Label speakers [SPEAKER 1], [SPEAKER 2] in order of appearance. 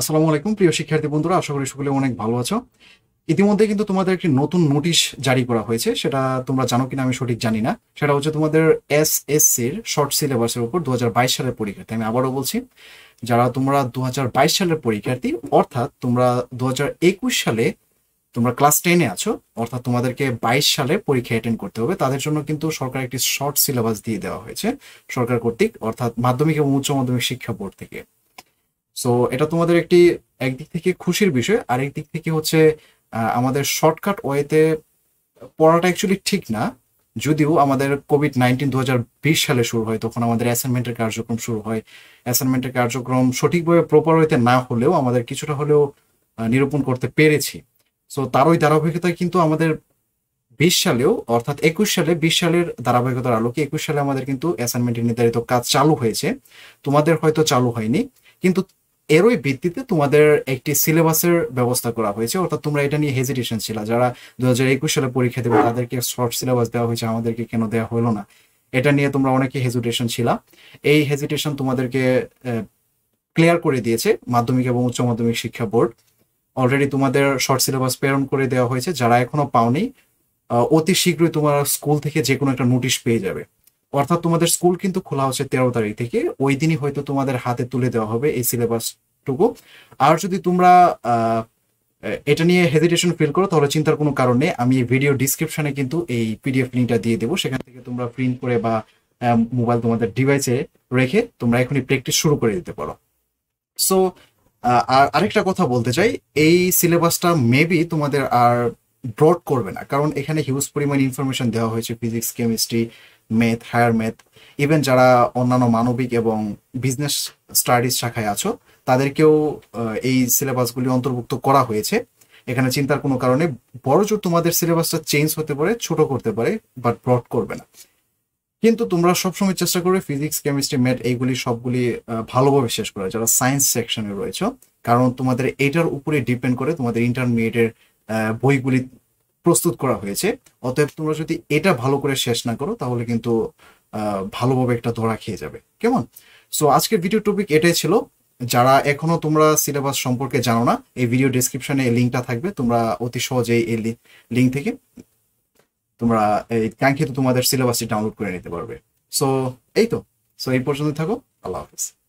[SPEAKER 1] আসসালামু আলাইকুম প্রিয় শিক্ষার্থী বন্ধুরা আশা করি সকলে অনেক ভালো আছো ইতিমধ্যে কিন্তু তোমাদের একটি নতুন নোটিশ জারি করা হয়েছে সেটা তোমরা জানো কিনা আমি সঠিক জানি না সেটা হচ্ছে তোমাদের এস এস সির শর্ট সিলেবাসের উপর দু সালের পরীক্ষার্থী আমি আবারও বলছি যারা তোমরা দু সালের পরীক্ষার্থী অর্থাৎ তোমরা দু সালে তোমরা ক্লাস টেনে আছো অর্থাৎ তোমাদেরকে বাইশ সালে পরীক্ষা অ্যাটেন্ড করতে হবে তাদের জন্য কিন্তু সরকার একটি শর্ট সিলেবাস দিয়ে দেওয়া হয়েছে সরকার কর্তৃক অর্থাৎ মাধ্যমিক এবং উচ্চ মাধ্যমিক শিক্ষা বোর্ড থেকে সো এটা তোমাদের একটি একদিক থেকে খুশির বিষয় আরেক দিক থেকে হচ্ছে আমাদের শর্টকাট ওয়েতে পড়াটা অ্যাকচুয়ালি ঠিক না যদিও আমাদের কোভিড নাইন্টিন দু বিশ সালে শুরু হয় তখন আমাদের অ্যাসাইনমেন্টের কার্যক্রম শুরু হয় অ্যাসাইনমেন্টের কার্যক্রম সঠিকভাবে প্রপার ওয়েতে না হলেও আমাদের কিছুটা হলেও নিরূপণ করতে পেরেছি সো তার ওই ধারাবাহিকতায় কিন্তু আমাদের বিশ সালেও অর্থাৎ একুশ সালে বিশ সালের ধারাবাহিকতার আলোকে একুশ সালে আমাদের কিন্তু অ্যাসাইনমেন্টের নির্ধারিত কাজ চালু হয়েছে তোমাদের হয়তো চালু হয়নি কিন্তু এরই ভিত্তিতে তোমাদের একটি সিলেবাসের ব্যবস্থা করা হয়েছে অর্থাৎ তোমরা এটা নিয়ে হেজিটেশন ছিল যারা দু সালে পরীক্ষা দেবে তাদেরকে শর্ট সিলেবাস দেওয়া হয়েছে আমাদেরকে কেন দেওয়া হলো না এটা নিয়ে তোমরা অনেকে হেজিটেশন ছিল এই হেজিটেশন তোমাদেরকে ক্লিয়ার করে দিয়েছে মাধ্যমিক এবং উচ্চ মাধ্যমিক শিক্ষা বোর্ড অলরেডি তোমাদের শর্ট সিলেবাস প্রেরণ করে দেওয়া হয়েছে যারা এখনো পাওনি অতি শীঘ্রই তোমার স্কুল থেকে যে কোনো একটা নোটিশ পেয়ে যাবে অর্থাৎ তোমাদের স্কুল কিন্তু খোলা হচ্ছে তেরো তারিখ থেকে ওই দিনই হয়তো তোমাদের হাতে তুলে দেওয়া হবে এই সিলেবাসটুকু আর যদি তোমরা এটা নিয়ে হেজিটেশন ফিল করো তাহলে চিন্তার কোনো কারণ নেই আমি ভিডিও ডিসক্রিপশনে কিন্তু এই পিডিএফ লিঙ্কটা দিয়ে দেবো সেখান থেকে তোমরা প্রিন্ট করে বা মোবাইল তোমাদের ডিভাইসে রেখে তোমরা এখনই প্র্যাকটিস শুরু করে দিতে পারো সো আর আরেকটা কথা বলতে চাই এই সিলেবাসটা মেবি তোমাদের আর ব্রড করবে না কারণ এখানে হিউজ পরিমাণ ইনফরমেশন দেওয়া হয়েছে physics chemistry math higher math even যারা অন্যান্য মানবিক এবং বিজনেস স্টাডিজ শাখায় আছো তাদেরকেও এই সিলেবাসগুলি অন্তর্ভুক্ত করা হয়েছে এখানে চিন্তার কোনো কারণে বড় জোর তোমাদের সিলেবাসটা চেঞ্জ হতে পারে ছোট করতে পারে বাট ব্রড করবে না কিন্তু তোমরা সবসময় চেষ্টা করবে ফিজিক্স কেমিস্ট্রি ম্যাথ এইগুলি সবগুলি ভালোভাবে শেষ করে যারা সায়েন্স সেকশনে রয়েছে কারণ তোমাদের এটার উপরে ডিপেন্ড করে তোমাদের ইন্টারমিডিয়েটের বইগুলি প্রস্তুত করা হয়েছে অতএব তোমরা যদি এটা ভালো করে শেষ না করো তাহলে কিন্তু ভালোভাবে একটা ধরা খেয়ে যাবে কেমন সো আজকের ভিডিও টপিক এটাই ছিল যারা এখনো তোমরা সিলেবাস সম্পর্কে জানো না এই ভিডিও ডিসক্রিপশনে লিঙ্কটা থাকবে তোমরা অতি সহজেই এই লিঙ্ক থেকে তোমরা এই কাঙ্ক্ষিত তোমাদের সিলেবাসটি ডাউনলোড করে নিতে পারবে সো এই তো সো এই পর্যন্ত থাকো আল্লাহ হাফিজ